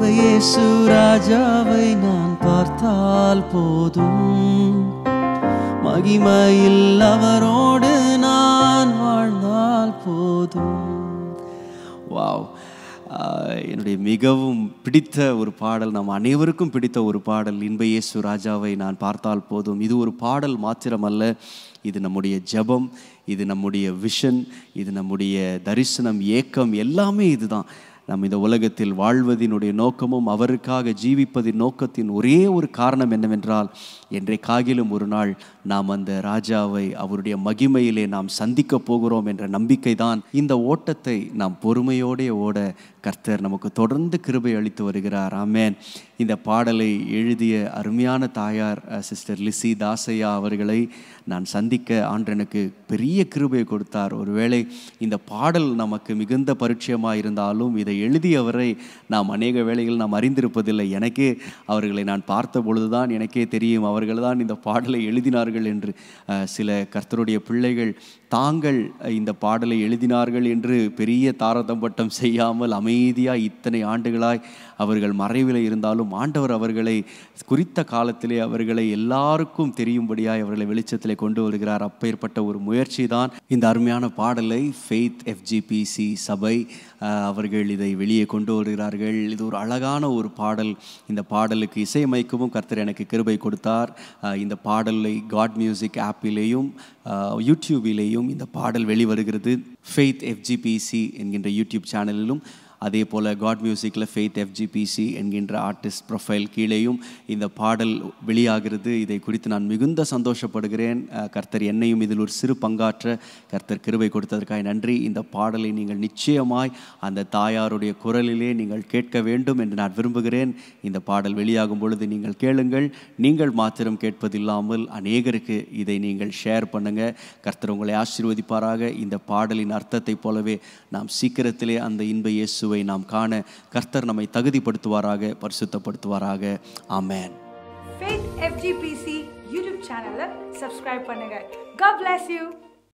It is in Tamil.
அன்பு இயேசு ராஜாவை நான் பார்த்தால் போதும் மகிமையில் அவரோடு நான் வாழ்ந்தால் போதும் வாவ் என்னுடைய மிகவும் பிடித்த ஒரு பாடல் நம் அனைவருக்கும் பிடித்த ஒரு பாடல் இன்ப இயேசு ராஜாவை நான் பார்த்தால் போதும் இது ஒரு பாடல் மாத்திரமல்ல இது நம்முடைய ஜபம் இது நம்முடைய விஷன் இது நம்முடைய தரிசனம் ஏக்கம் எல்லாமே இதுதான் நம் இந்த உலகத்தில் வாழ்வதினுடைய நோக்கமும் அவருக்காக ஜீவிப்பதின் நோக்கத்தின் ஒரே ஒரு காரணம் என்னவென்றால் என்றைக்காகிலும் ஒரு நாள் நாம் அந்த ராஜாவை அவருடைய மகிமையிலே நாம் சந்திக்கப் போகிறோம் என்ற நம்பிக்கை தான் இந்த ஓட்டத்தை நாம் பொறுமையோடே ஓட கர்த்தர் நமக்கு தொடர்ந்து கிருபை அளித்து வருகிறார் ஆமேன் இந்த பாடலை எழுதிய அருமையான தாயார் சிஸ்டர் லிசி தாசையா அவர்களை நான் சந்திக்க ஆண்டனுக்கு பெரிய கிருபையை கொடுத்தார் ஒருவேளை இந்த பாடல் நமக்கு மிகுந்த பரிச்சயமாக இருந்தாலும் இதை எழுதியவரை நாம் அநேக வேளைகள் நாம் அறிந்திருப்பதில்லை எனக்கே அவர்களை நான் பார்த்த பொழுதுதான் எனக்கே தெரியும் அவர்கள் தான் இந்த பாடலை எழுதினார்கள் என்று சில கர்த்தருடைய பிள்ளைகள் தாங்கள் இந்த பாடலை எழுதினார்கள் என்று பெரிய தாரதம்பட்டம் செய்யாமல் அமைதியாக இத்தனை ஆண்டுகளாய் அவர்கள் மறைவில் இருந்தாலும் ஆண்டவர் அவர்களை குறித்த காலத்திலே அவர்களை எல்லாருக்கும் தெரியும்படியாய் அவர்களை வெளிச்சத்தில் கொண்டு வருகிறார் அப்பேற்பட்ட ஒரு முயற்சி தான் இந்த அருமையான பாடலை ஃபெய்த் எஃப்ஜிபிசி சபை அவர்கள் இதை அதை வெளியே கொண்டு வருகிறார்கள் இது ஒரு அழகான ஒரு பாடல் இந்த பாடலுக்கு இசையமைக்கவும் கர்த்தர் எனக்கு கிருபை கொடுத்தார் இந்த பாடலை காட் மியூசிக் ஆப்பிலேயும் யூடியூபிலேயும் இந்த பாடல் வெளிவருகிறது ஃபெய்த் எஃப்ஜிபிசி என்கின்ற யூடியூப் சேனலிலும் அதே போல் காட் மியூசிக்கில் ஃபெய்த் எஃப்ஜிபிசி என்கின்ற ஆர்டிஸ்ட் ப்ரொஃபைல் கீழேயும் இந்த பாடல் வெளியாகிறது இதை குறித்து நான் மிகுந்த சந்தோஷப்படுகிறேன் கர்த்தர் என்னையும் இதில் ஒரு சிறு பங்காற்ற கர்த்தர் கிருவை கொடுத்ததற்காக நன்றி இந்த பாடலை நீங்கள் நிச்சயமாய் அந்த தாயாருடைய குரலிலே நீங்கள் கேட்க வேண்டும் என்று நான் விரும்புகிறேன் இந்த பாடல் வெளியாகும் பொழுது நீங்கள் கேளுங்கள் நீங்கள் மாத்திரம் கேட்பதில்லாமல் அநேகருக்கு இதை நீங்கள் ஷேர் பண்ணுங்கள் கர்த்தர் உங்களை ஆசீர்வதிப்பாராக இந்த பாடலின் அர்த்தத்தை போலவே நாம் சீக்கிரத்திலே அந்த இன்ப இயேசு இயேசுவை நாம் காண கர்த்தர் நம்மை தகுதிப்படுத்துவாராக பரிசுத்தப்படுத்துவாராக ஆமேன் ஃபேத் எஃப்ஜிபிசி யூடியூப் சேனலை சப்ஸ்கிரைப் பண்ணுங்க God bless you.